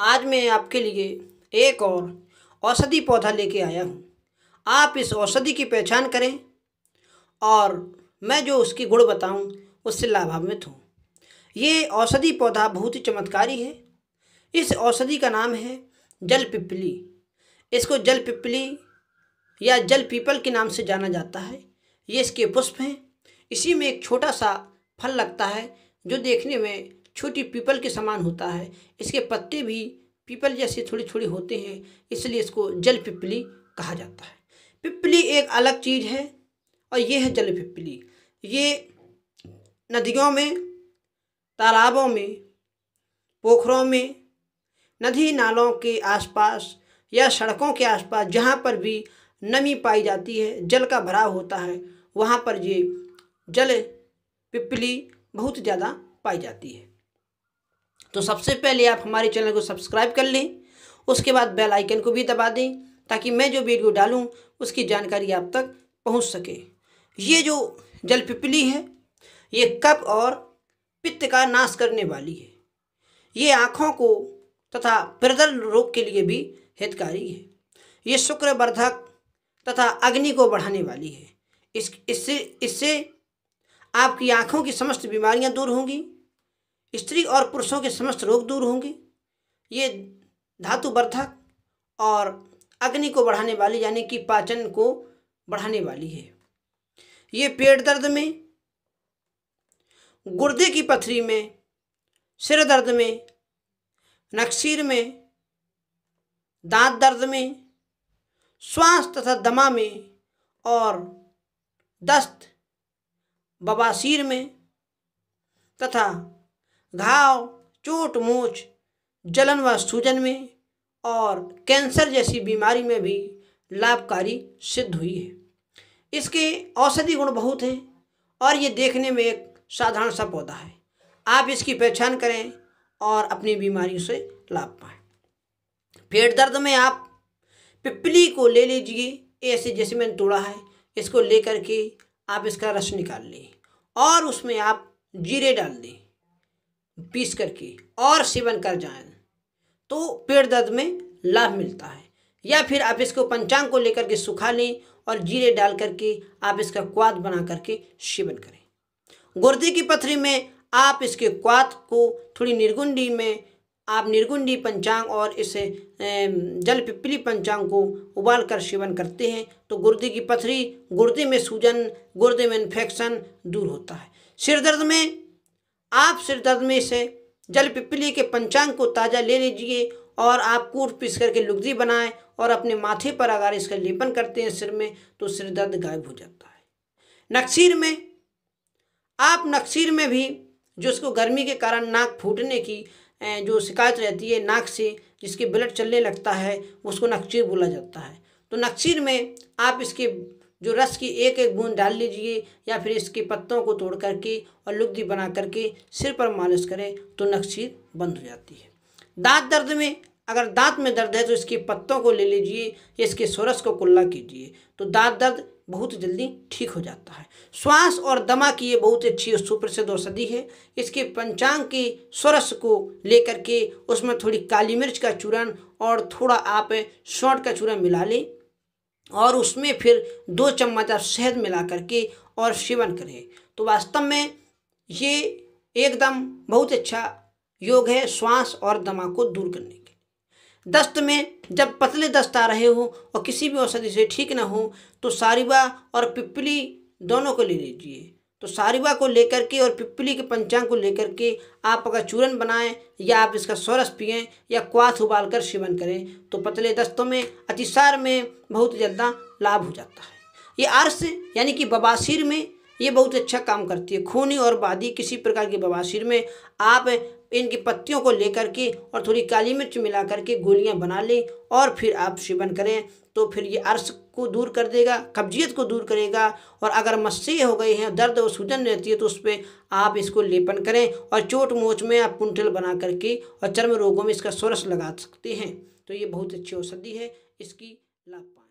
आज मैं आपके लिए एक और औषधि पौधा लेके आया हूँ आप इस औषधि की पहचान करें और मैं जो उसकी गुण बताऊँ उससे लाभान्वित हूँ ये औषधि पौधा बहुत ही चमत्कारी है इस औषधि का नाम है जल पिपली इसको जल पिपली या जल पीपल के नाम से जाना जाता है ये इसके पुष्प हैं इसी में एक छोटा सा फल लगता है जो देखने में छोटी पीपल के समान होता है इसके पत्ते भी पीपल जैसे थोड़े थोड़े होते हैं इसलिए इसको जल पिपली कहा जाता है पिपली एक अलग चीज़ है और ये है जल पिपली ये नदियों में तालाबों में पोखरों में नदी नालों के आसपास या सड़कों के आसपास जहाँ पर भी नमी पाई जाती है जल का भराव होता है वहाँ पर ये जल पिपली बहुत ज़्यादा पाई जाती है तो सबसे पहले आप हमारे चैनल को सब्सक्राइब कर लें उसके बाद बेल आइकन को भी दबा दें ताकि मैं जो वीडियो डालूं उसकी जानकारी आप तक पहुंच सके ये जो जल पिपली है ये कप और पित्त का नाश करने वाली है ये आँखों को तथा प्रदल रोग के लिए भी हितकारी है ये शुक्रवर्धक तथा अग्नि को बढ़ाने वाली है इस इससे इससे आपकी आँखों की समस्त बीमारियाँ दूर होंगी स्त्री और पुरुषों के समस्त रोग दूर होंगे ये धातु वर्धक और अग्नि को बढ़ाने वाली यानी कि पाचन को बढ़ाने वाली है ये पेट दर्द में गुर्दे की पथरी में सिर दर्द में नक्सीर में दांत दर्द में श्वास तथा दमा में और दस्त बबासीर में तथा घाव चोट मोच जलन व सूजन में और कैंसर जैसी बीमारी में भी लाभकारी सिद्ध हुई है इसके औषधि गुण बहुत हैं और ये देखने में एक साधारण सा पौधा है आप इसकी पहचान करें और अपनी बीमारी से लाभ पाएं पेट दर्द में आप पिपली को ले लीजिए ऐसे जैसे मैंने तोड़ा है इसको लेकर के आप इसका रस निकाल लें और उसमें आप जीरे डाल दें पीस करके और सेवन कर जाएं तो पेट दर्द में लाभ मिलता है या फिर आप इसको पंचांग को लेकर के सुखा लें और जीरे डाल करके आप इसका क्वाद बना करके सेवन करें गुर्दे की पथरी में आप इसके क्वाद को थोड़ी निर्गुंडी में आप निर्गुंडी पंचांग और इसे जल पिपली पंचांग को उबाल कर सेवन करते हैं तो गुर्दे की पथरी गुर्दे में सूजन गुर्दे में इन्फेक्शन दूर होता है सिर दर्द में आप सिर दर्द में से जल पिपली के पंचांग को ताज़ा ले लीजिए और आप कूट पीस करके लुगदी बनाएं और अपने माथे पर अगर इसका लेपन करते हैं सिर में तो सिर दर्द गायब हो जाता है नक्सीर में आप नक्सीर में भी जो इसको गर्मी के कारण नाक फूटने की जो शिकायत रहती है नाक से जिसके ब्लड चलने लगता है उसको नक्सीर बोला जाता है तो नक्सीर में आप इसके जो रस की एक एक बूंद डाल लीजिए या फिर इसके पत्तों को तोड़ करके और लुगदी बना करके सिर पर मालिश करें तो नक्शी बंद हो जाती है दांत दर्द में अगर दांत में दर्द है तो इसके पत्तों को ले लीजिए या इसके सोरस को कुल्ला कीजिए तो दांत दर्द बहुत जल्दी ठीक हो जाता है श्वास और दमा की ये बहुत अच्छी और सुप्रसिद्ध औषधि है इसके पंचांग के सोरस को लेकर के उसमें थोड़ी काली मिर्च का चूरन और थोड़ा आप सौंठ का चूरन मिला लें और उसमें फिर दो चम्मच आप शहद मिला करके और सेवन करें तो वास्तव में ये एकदम बहुत अच्छा योग है श्वास और दमा को दूर करने के दस्त में जब पतले दस्त आ रहे हो और किसी भी औषधि से ठीक ना हो तो सारिवा और पिपली दोनों को ले लीजिए तो सारिवा को लेकर के और पिपली के पंचांग को लेकर के आप अगर चूरन बनाएं या आप इसका सौरस पिए या क्वाथ उबाल कर सेवन करें तो पतले दस्तों में अतिसार में बहुत ज़्यादा लाभ हो जाता है ये आर्स यानी कि बबासिर में ये बहुत अच्छा काम करती है खूनी और बादी किसी प्रकार के बबासिर में आप इनकी पत्तियों को लेकर के और थोड़ी काली मिर्च मिला करके गोलियां बना लें और फिर आप सेवन करें तो फिर ये अर्श को दूर कर देगा कब्जियत को दूर करेगा और अगर मस्सी हो गए हैं दर्द और सूजन रहती है तो उस पर आप इसको लेपन करें और चोट मोच में आप कुंठल बना करके और चर्म रोगों में इसका सोरस लगा सकते हैं तो ये बहुत अच्छी औषधि है इसकी लाभ